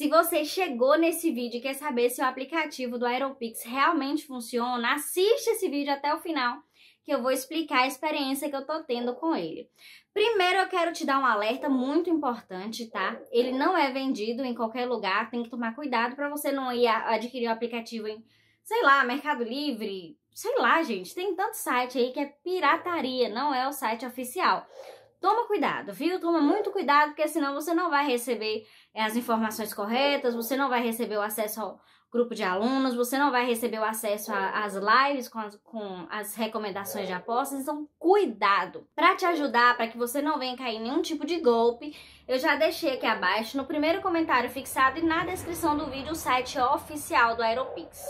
Se você chegou nesse vídeo e quer saber se o aplicativo do Aeropix realmente funciona, assista esse vídeo até o final que eu vou explicar a experiência que eu tô tendo com ele. Primeiro eu quero te dar um alerta muito importante, tá? Ele não é vendido em qualquer lugar, tem que tomar cuidado para você não ir adquirir o um aplicativo em, sei lá, Mercado Livre, sei lá, gente, tem tanto site aí que é pirataria, não é o site oficial. Toma cuidado, viu? Toma muito cuidado, porque senão você não vai receber as informações corretas, você não vai receber o acesso ao grupo de alunos, você não vai receber o acesso às lives com as, com as recomendações de apostas, então cuidado. Para te ajudar, para que você não venha cair em nenhum tipo de golpe, eu já deixei aqui abaixo no primeiro comentário fixado e na descrição do vídeo o site oficial do Aeropix.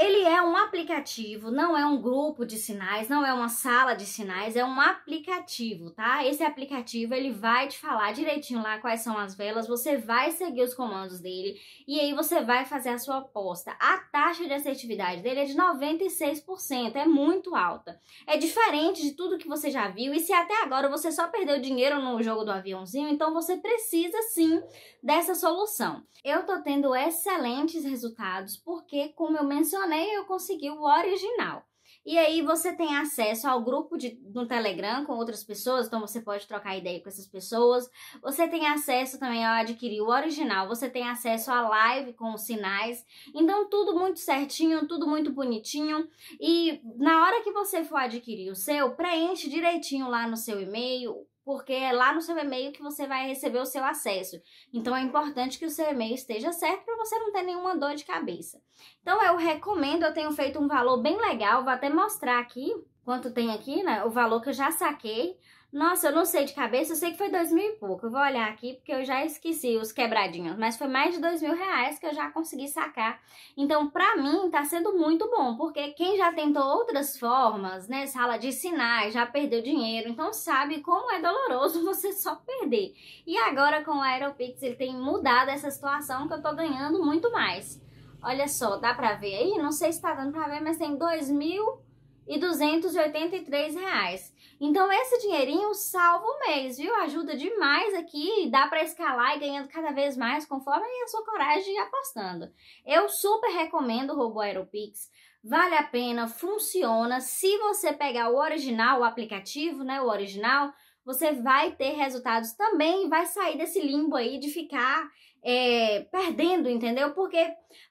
Ele é um aplicativo, não é um grupo de sinais, não é uma sala de sinais, é um aplicativo, tá? Esse aplicativo ele vai te falar direitinho lá quais são as velas, você vai seguir os comandos dele e aí você vai fazer a sua aposta. A taxa de assertividade dele é de 96%, é muito alta. É diferente de tudo que você já viu e se até agora você só perdeu dinheiro no jogo do aviãozinho, então você precisa sim dessa solução. Eu tô tendo excelentes resultados porque, como eu mencionei, né, eu consegui o original. E aí você tem acesso ao grupo de, no Telegram com outras pessoas, então você pode trocar ideia com essas pessoas. Você tem acesso também a adquirir o original, você tem acesso à live com os sinais. Então tudo muito certinho, tudo muito bonitinho. E na hora que você for adquirir o seu, preenche direitinho lá no seu e-mail porque é lá no seu e-mail que você vai receber o seu acesso. Então é importante que o seu e-mail esteja certo para você não ter nenhuma dor de cabeça. Então eu recomendo, eu tenho feito um valor bem legal, vou até mostrar aqui quanto tem aqui, né? O valor que eu já saquei nossa, eu não sei de cabeça, eu sei que foi dois mil e pouco. Eu vou olhar aqui porque eu já esqueci os quebradinhos, mas foi mais de dois mil reais que eu já consegui sacar. Então, pra mim, tá sendo muito bom, porque quem já tentou outras formas, né, sala de sinais, já perdeu dinheiro, então sabe como é doloroso você só perder. E agora com o Aeropix ele tem mudado essa situação que eu tô ganhando muito mais. Olha só, dá pra ver aí? Não sei se tá dando pra ver, mas tem dois mil e duzentos e oitenta e três reais. Então esse dinheirinho salva o mês, viu? Ajuda demais aqui, dá para escalar e ganhando cada vez mais conforme a sua coragem e apostando. Eu super recomendo o Robô Aeropix. Vale a pena, funciona. Se você pegar o original, o aplicativo, né, o original, você vai ter resultados também, vai sair desse limbo aí de ficar é, perdendo, entendeu? Porque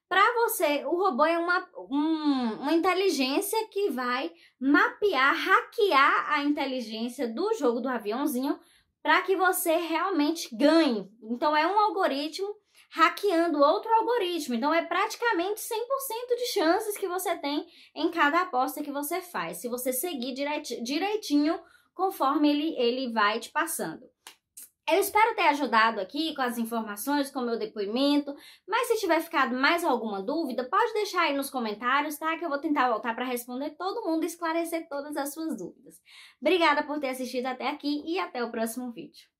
para você, o robô é uma, um, uma inteligência que vai mapear, hackear a inteligência do jogo do aviãozinho para que você realmente ganhe. Então é um algoritmo hackeando outro algoritmo. Então é praticamente 100% de chances que você tem em cada aposta que você faz. Se você seguir direit, direitinho conforme ele, ele vai te passando. Eu espero ter ajudado aqui com as informações, com o meu depoimento, mas se tiver ficado mais alguma dúvida, pode deixar aí nos comentários, tá? Que eu vou tentar voltar para responder todo mundo e esclarecer todas as suas dúvidas. Obrigada por ter assistido até aqui e até o próximo vídeo.